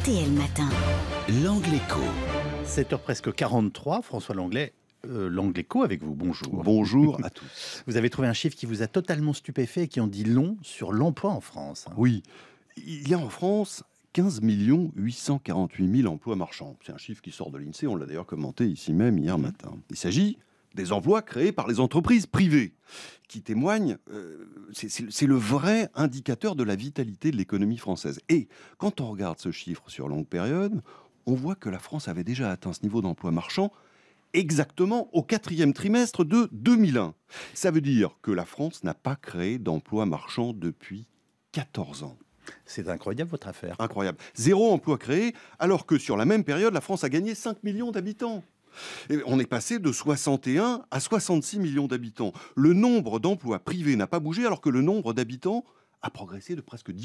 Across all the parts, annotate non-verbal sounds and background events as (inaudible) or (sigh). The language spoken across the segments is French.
RTL Matin. 7h presque 43, François Langlais. Euh, avec vous, bonjour. Bonjour à (laughs) tous. Vous avez trouvé un chiffre qui vous a totalement stupéfait et qui en dit long sur l'emploi en France. Hein. Oui, il y a en France 15 848 000 emplois marchands. C'est un chiffre qui sort de l'INSEE, on l'a d'ailleurs commenté ici même hier mmh. matin. Il s'agit des emplois créés par les entreprises privées, qui témoignent, euh, c'est le vrai indicateur de la vitalité de l'économie française. Et quand on regarde ce chiffre sur longue période, on voit que la France avait déjà atteint ce niveau d'emploi marchand exactement au quatrième trimestre de 2001. Ça veut dire que la France n'a pas créé d'emploi marchands depuis 14 ans. C'est incroyable votre affaire. Incroyable. Zéro emploi créé, alors que sur la même période, la France a gagné 5 millions d'habitants on est passé de 61 à 66 millions d'habitants. Le nombre d'emplois privés n'a pas bougé alors que le nombre d'habitants a progressé de presque 10%.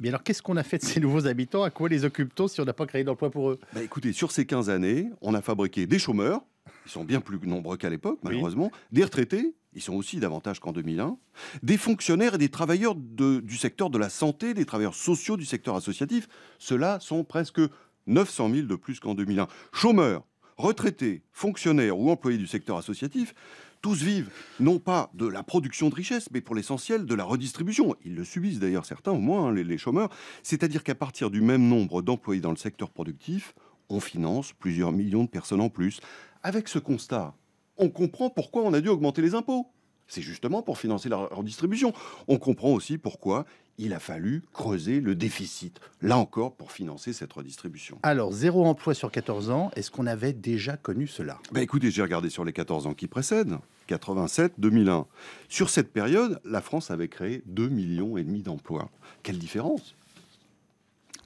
Mais alors qu'est-ce qu'on a fait de ces nouveaux habitants À quoi les occupe-t-on si on n'a pas créé d'emploi pour eux bah, Écoutez, sur ces 15 années, on a fabriqué des chômeurs, ils sont bien plus nombreux qu'à l'époque, malheureusement, des retraités, ils sont aussi davantage qu'en 2001, des fonctionnaires et des travailleurs du secteur de la santé, des travailleurs sociaux du secteur associatif, ceux-là sont presque 900 000 de plus qu'en 2001. Chômeurs, retraités, fonctionnaires ou employés du secteur associatif, tous vivent non pas de la production de richesse, mais pour l'essentiel de la redistribution. Ils le subissent d'ailleurs certains, au moins hein, les chômeurs. C'est-à-dire qu'à partir du même nombre d'employés dans le secteur productif, on finance plusieurs millions de personnes en plus. Avec ce constat, on comprend pourquoi on a dû augmenter les impôts. C'est justement pour financer la redistribution. On comprend aussi pourquoi il a fallu creuser le déficit, là encore, pour financer cette redistribution. Alors, zéro emploi sur 14 ans, est-ce qu'on avait déjà connu cela ben Écoutez, j'ai regardé sur les 14 ans qui précèdent, 87, 2001. Sur cette période, la France avait créé 2,5 millions d'emplois. Quelle différence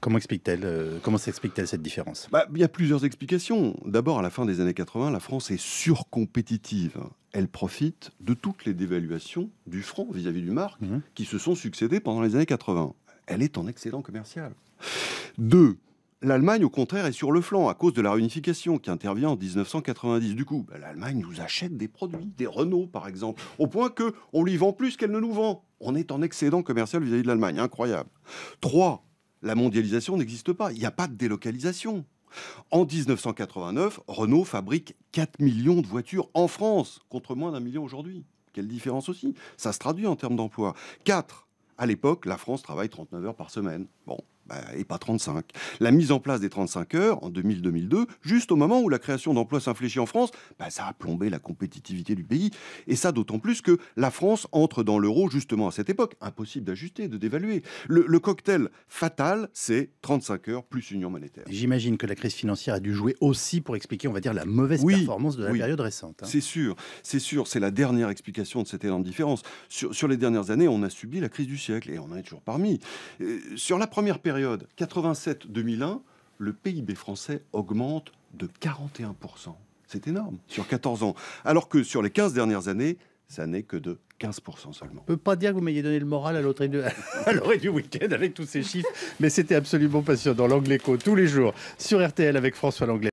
Comment explique-t-elle euh, Comment s'explique-t-elle cette différence bah, Il y a plusieurs explications. D'abord, à la fin des années 80, la France est surcompétitive. Elle profite de toutes les dévaluations du franc vis-à-vis du marque mhm. qui se sont succédées pendant les années 80. Elle est en excédent commercial. Deux, L'Allemagne, au contraire, est sur le flanc à cause de la réunification qui intervient en 1990. Du coup, bah, l'Allemagne nous achète des produits, des Renault par exemple, au point que on lui vend plus qu'elle ne nous vend. On est en excédent commercial vis-à-vis de l'Allemagne, incroyable. Trois la mondialisation n'existe pas. Il n'y a pas de délocalisation. En 1989, Renault fabrique 4 millions de voitures en France, contre moins d'un million aujourd'hui. Quelle différence aussi Ça se traduit en termes d'emploi. 4. À l'époque, la France travaille 39 heures par semaine. Bon, bah, et pas 35. La mise en place des 35 heures en 2002 juste au moment où la création d'emplois s'infléchit en France, bah, ça a plombé la compétitivité du pays. Et ça d'autant plus que la France entre dans l'euro justement à cette époque. Impossible d'ajuster, de dévaluer. Le, cocktail fatal, c'est 35 heures plus union monétaire. J'imagine que la crise financière a dû jouer aussi pour expliquer, on va dire, la mauvaise performance de la période récente. Hein. C'est sûr, c'est sûr. C'est la dernière explication de cette énorme différence. Sur, les dernières années, on a subi la crise du siècle et on en est toujours parmi. Euh, sur la première période, 87-2001, le PIB français augmente de 41%. C'est énorme, sur 14 ans. Alors que sur les 15 dernières années, ça n'est que de 15% seulement. On ne peut pas dire que vous m'ayez donné le moral à l'autre du, (laughs) du week-end avec tous ces chiffres, mais c'était absolument passionnant. L'Anglais tous les jours sur RTL avec François Langlais.